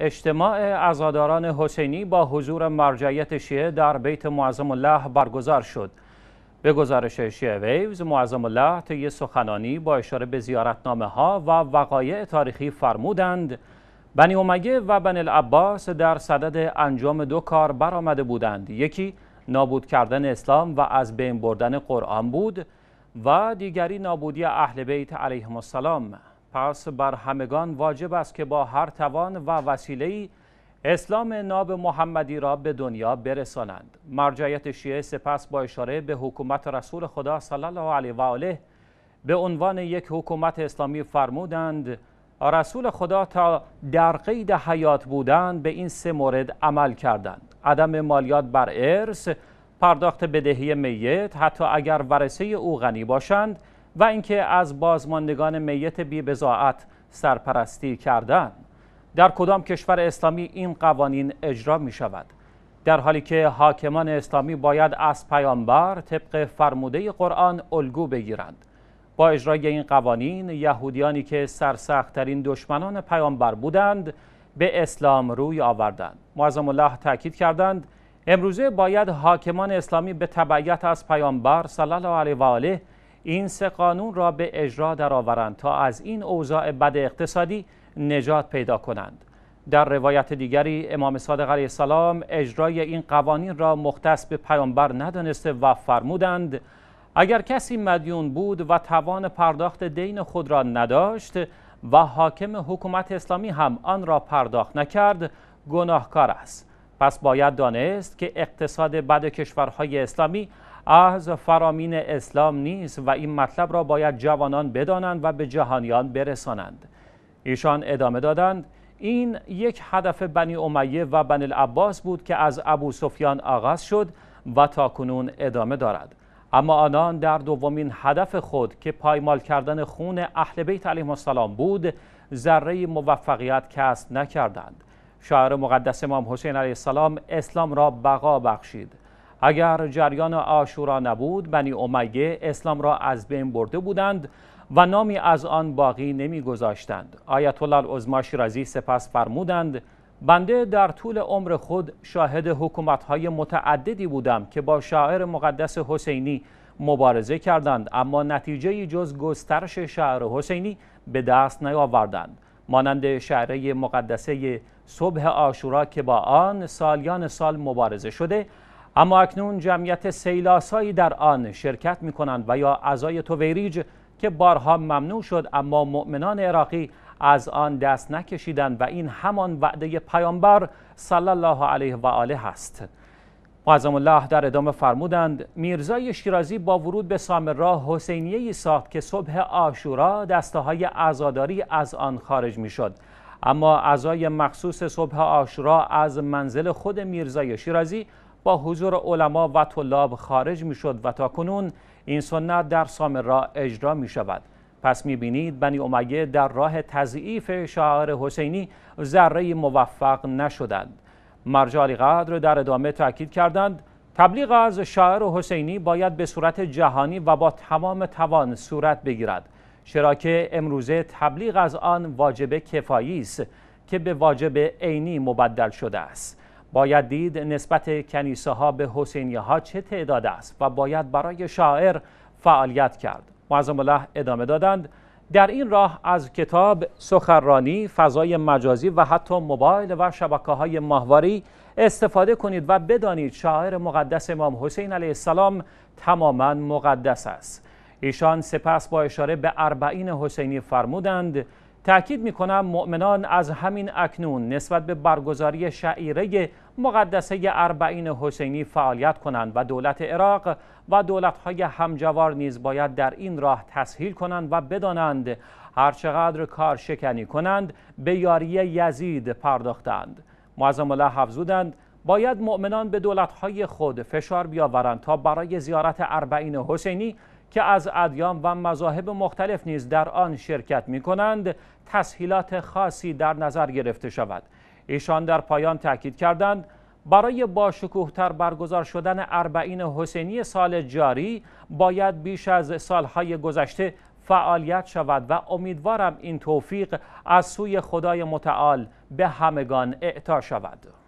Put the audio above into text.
اجتماع عزاداران حسینی با حضور مرجعیت شیعه در بیت معظم الله برگزار شد. به گزارش شیعه ویوز معظم الله طی سخنانی با اشاره به زیارتنامه ها و وقایع تاریخی فرمودند بنی امیه و بنی العباس در صدد انجام دو کار برآمده بودند. یکی نابود کردن اسلام و از بین بردن قرآن بود و دیگری نابودی اهل بیت علیهم السلام پس بر همگان واجب است که با هر توان و ای اسلام ناب محمدی را به دنیا برسانند مرجعیت شیعه سپس با اشاره به حکومت رسول خدا صلی الله علیه و آله به عنوان یک حکومت اسلامی فرمودند رسول خدا تا در قید حیات بودند به این سه مورد عمل کردند عدم مالیات بر ارث پرداخت بدهی میت حتی اگر ورثه او غنی باشند و اینکه از بازماندگان میت بی بزاعت سرپرستی کردن در کدام کشور اسلامی این قوانین اجرا می شود در حالی که حاکمان اسلامی باید از پیامبر طبق فرموده قرآن الگو بگیرند با اجرای این قوانین یهودیانی که سرسختترین دشمنان پیامبر بودند به اسلام روی آوردند معظم الله تاکید کردند امروزه باید حاکمان اسلامی به تبعیت از پیامبر صلی الله علیه و آله این سه قانون را به اجرا درآورند تا از این اوضاع بد اقتصادی نجات پیدا کنند در روایت دیگری امام صادق علیه السلام اجرای این قوانین را مختص به پیامبر ندانسته و فرمودند اگر کسی مدیون بود و توان پرداخت دین خود را نداشت و حاکم حکومت اسلامی هم آن را پرداخت نکرد گناهکار است پس باید دانست که اقتصاد بد کشورهای اسلامی از فرامین اسلام نیست و این مطلب را باید جوانان بدانند و به جهانیان برسانند ایشان ادامه دادند این یک هدف بنی امیه و بنی العباس بود که از ابو سفیان آغاز شد و تا کنون ادامه دارد اما آنان در دومین هدف خود که پایمال کردن خون اهل بیت علیهم السلام بود ذره موفقیت کسب نکردند شاعر مقدس امام حسین علیه السلام اسلام را بقا بخشید اگر جریان آشورا نبود بنی امیه اسلام را از بین برده بودند و نامی از آن باقی نمیگذاشتند آیت الله العظما شیرازی سپس فرمودند بنده در طول عمر خود شاهد های متعددی بودم که با شاعر مقدس حسینی مبارزه کردند اما نتیجه جز گسترش شعر حسینی به دست نیاوردند مانند شعره مقدسه صبح آشورا که با آن سالیان سال مبارزه شده اما اکنون جمعیت سیلاسایی در آن شرکت می کنند و یا اعضای توویریج که بارها ممنوع شد اما مؤمنان عراقی از آن دست نکشیدند و این همان وعده پیامبر صلی الله علیه و آله است معظم الله در ادامه فرمودند میرزای شیرازی با ورود به سامرا حسینیه ای ساخت که صبح آشورا دسته های عزاداری از آن خارج می شد اما اعضای مخصوص صبح آشورا از منزل خود میرزای شیرازی با حضور علما و طلاب خارج می شد و تا کنون این سنت در سامرا اجرا می شود پس می بینید بنی امیه در راه تضعیف شاعر حسینی ذره موفق نشدند مرجالی قدر در ادامه تاکید کردند تبلیغ از شاعر حسینی باید به صورت جهانی و با تمام توان صورت بگیرد چرا که امروزه تبلیغ از آن واجب کفایی است که به واجب عینی مبدل شده است باید دید نسبت کنیسه ها به حسینی ها چه تعداد است و باید برای شاعر فعالیت کرد معظم الله ادامه دادند در این راه از کتاب سخرانی، فضای مجازی و حتی موبایل و شبکه های ماهواری استفاده کنید و بدانید شاعر مقدس امام حسین علیه السلام تماما مقدس است ایشان سپس با اشاره به اربعین حسینی فرمودند تأکید می کنم مؤمنان از همین اکنون نسبت به برگزاری شعیره مقدسه اربعین حسینی فعالیت کنند و دولت عراق و های همجوار نیز باید در این راه تسهیل کنند و بدانند هرچقدر کار شکنی کنند به یاری یزید پرداختند معظم الله حفظودند باید مؤمنان به های خود فشار بیاورند تا برای زیارت اربعین حسینی که از ادیان و مذاهب مختلف نیز در آن شرکت می کنند تسهیلات خاصی در نظر گرفته شود ایشان در پایان تاکید کردند برای باشکوهتر برگزار شدن اربعین حسینی سال جاری باید بیش از سالهای گذشته فعالیت شود و امیدوارم این توفیق از سوی خدای متعال به همگان اعطا شود